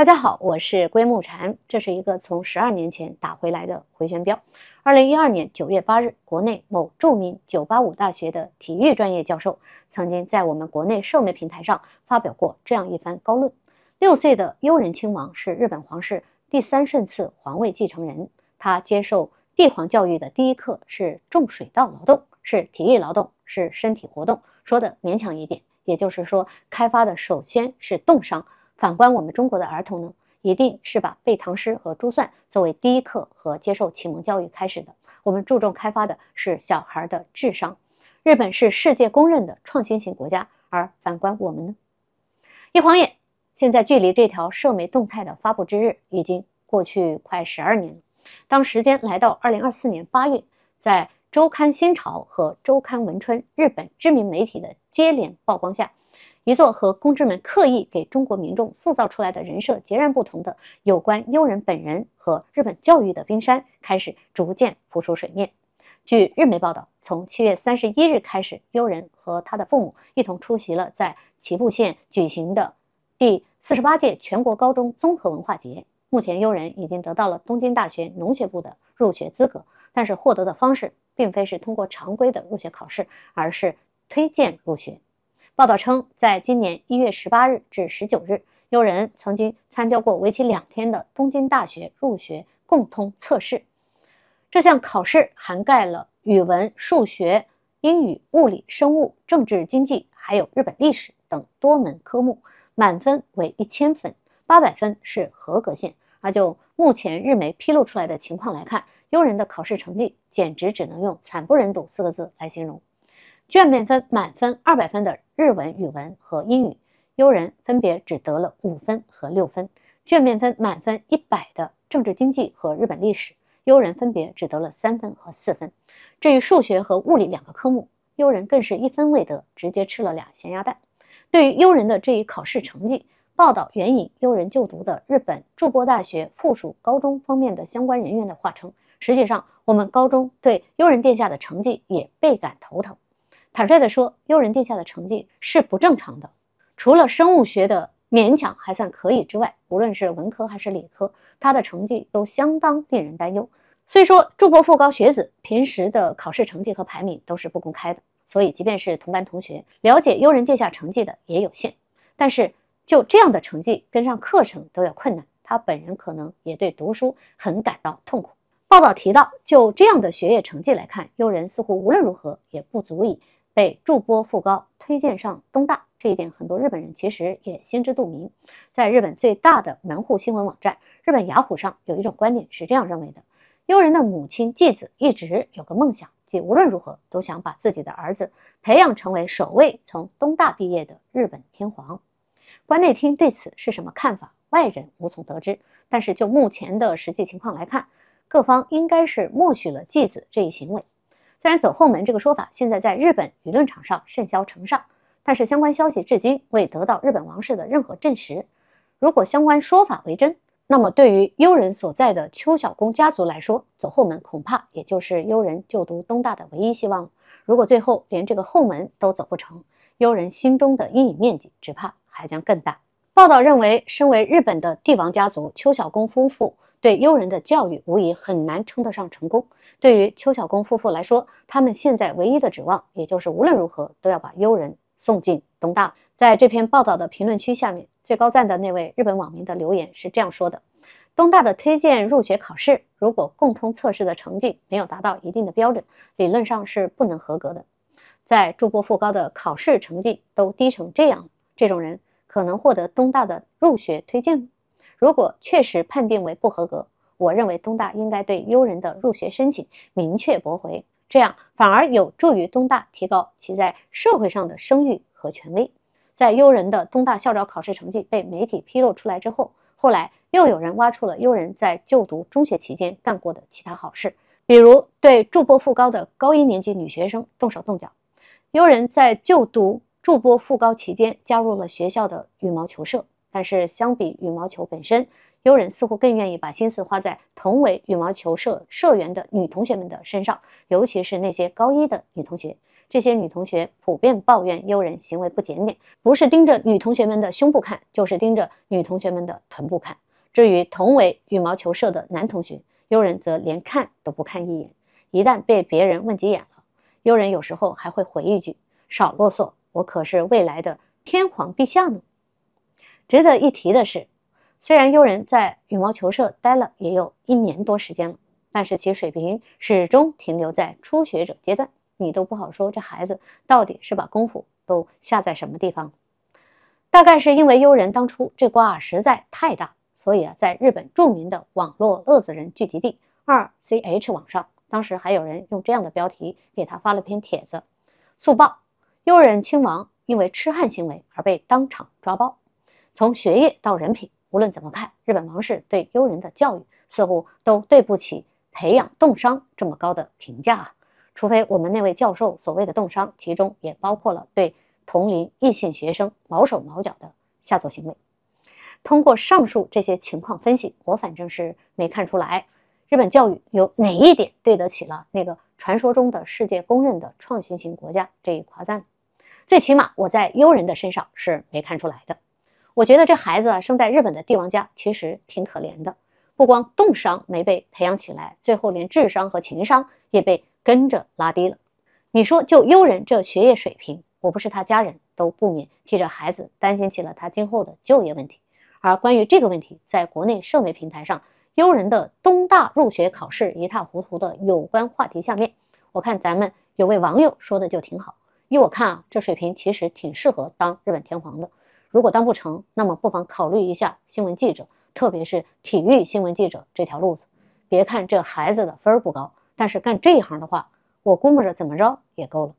大家好，我是归木禅。这是一个从十二年前打回来的回旋镖。二零一二年九月八日，国内某著名九八五大学的体育专业教授曾经在我们国内社媒平台上发表过这样一番高论：六岁的悠仁亲王是日本皇室第三顺次皇位继承人，他接受帝皇教育的第一课是种水稻劳动，是体力劳动，是身体活动。说的勉强一点，也就是说，开发的首先是冻伤。反观我们中国的儿童呢，一定是把背唐诗和珠算作为第一课和接受启蒙教育开始的。我们注重开发的是小孩的智商。日本是世界公认的创新型国家，而反观我们呢？一晃眼，现在距离这条涉媒动态的发布之日已经过去快十二年了。当时间来到二零二四年八月，在周刊新潮和周刊文春日本知名媒体的接连曝光下。一座和公知们刻意给中国民众塑造出来的人设截然不同的有关悠人本人和日本教育的冰山开始逐渐浮出水面。据日媒报道，从七月三十一日开始，悠人和他的父母一同出席了在岐阜县举行的第四十八届全国高中综合文化节。目前，悠人已经得到了东京大学农学部的入学资格，但是获得的方式并非是通过常规的入学考试，而是推荐入学。报道称，在今年一月十八日至十九日，优人曾经参加过为期两天的东京大学入学共通测试。这项考试涵盖了语文、数学、英语、物理、生物、政治、经济，还有日本历史等多门科目，满分为一千分，八百分是合格线。而就目前日媒披露出来的情况来看，优人的考试成绩简直只能用惨不忍睹四个字来形容。卷面分满分二百分的日文、语文和英语，优人分别只得了五分和六分；卷面分满分一百的政治经济和日本历史，优人分别只得了三分和四分。至于数学和物理两个科目，优人更是一分未得，直接吃了俩咸鸭蛋。对于优人的这一考试成绩，报道援引优人就读的日本筑波大学附属高中方面的相关人员的话称：“实际上，我们高中对优人殿下的成绩也倍感头疼。”坦率地说，悠人殿下的成绩是不正常的。除了生物学的勉强还算可以之外，无论是文科还是理科，他的成绩都相当令人担忧。虽说诸伯父高学子平时的考试成绩和排名都是不公开的，所以即便是同班同学了解悠人殿下成绩的也有限。但是就这样的成绩，跟上课程都有困难，他本人可能也对读书很感到痛苦。报道提到，就这样的学业成绩来看，悠人似乎无论如何也不足以。被驻波副高推荐上东大，这一点很多日本人其实也心知肚明。在日本最大的门户新闻网站日本雅虎上，有一种观点是这样认为的：悠人的母亲纪子一直有个梦想，即无论如何都想把自己的儿子培养成为首位从东大毕业的日本天皇。关内厅对此是什么看法，外人无从得知。但是就目前的实际情况来看，各方应该是默许了纪子这一行为。虽然“走后门”这个说法现在在日本舆论场上甚嚣尘上，但是相关消息至今未得到日本王室的任何证实。如果相关说法为真，那么对于悠人所在的邱小公家族来说，走后门恐怕也就是悠人就读东大的唯一希望了。如果最后连这个后门都走不成，悠人心中的阴影面积只怕还将更大。报道认为，身为日本的帝王家族邱小公夫妇对悠人的教育，无疑很难称得上成功。对于邱小功夫妇来说，他们现在唯一的指望，也就是无论如何都要把优人送进东大。在这篇报道的评论区下面，最高赞的那位日本网民的留言是这样说的：“东大的推荐入学考试，如果共通测试的成绩没有达到一定的标准，理论上是不能合格的。在筑波附高的考试成绩都低成这样，这种人可能获得东大的入学推荐？如果确实判定为不合格。”我认为东大应该对优人的入学申请明确驳回，这样反而有助于东大提高其在社会上的声誉和权威。在优人的东大校招考试成绩被媒体披露出来之后，后来又有人挖出了优人在就读中学期间干过的其他好事，比如对驻波附高的高一年级女学生动手动脚。优人在就读驻波附高期间加入了学校的羽毛球社，但是相比羽毛球本身。悠人似乎更愿意把心思花在同为羽毛球社社员的女同学们的身上，尤其是那些高一的女同学。这些女同学普遍抱怨悠人行为不检点，不是盯着女同学们的胸部看，就是盯着女同学们的臀部看。至于同为羽毛球社的男同学，悠人则连看都不看一眼。一旦被别人问急眼了，悠人有时候还会回一句：“少啰嗦，我可是未来的天皇陛下呢。”值得一提的是。虽然悠人在羽毛球社待了也有一年多时间了，但是其水平始终停留在初学者阶段。你都不好说，这孩子到底是把功夫都下在什么地方？大概是因为悠人当初这瓜实在太大，所以啊，在日本著名的网络乐子人聚集地二 C H 网上，当时还有人用这样的标题给他发了篇帖子：速报，悠人亲王因为痴汉行为而被当场抓包，从学业到人品。无论怎么看，日本王室对优人的教育似乎都对不起培养冻伤这么高的评价啊！除非我们那位教授所谓的冻伤，其中也包括了对同龄异性学生毛手毛脚的下作行为。通过上述这些情况分析，我反正是没看出来日本教育有哪一点对得起了那个传说中的世界公认的创新型国家这一夸赞。最起码我在优人的身上是没看出来的。我觉得这孩子啊，生在日本的帝王家，其实挺可怜的。不光冻伤没被培养起来，最后连智商和情商也被跟着拉低了。你说就悠人这学业水平，我不是他家人，都不免替这孩子担心起了他今后的就业问题。而关于这个问题，在国内社媒平台上，悠人的东大入学考试一塌糊涂的有关话题下面，我看咱们有位网友说的就挺好。依我看啊，这水平其实挺适合当日本天皇的。如果当不成，那么不妨考虑一下新闻记者，特别是体育新闻记者这条路子。别看这孩子的分儿不高，但是干这一行的话，我估摸着怎么着也够了。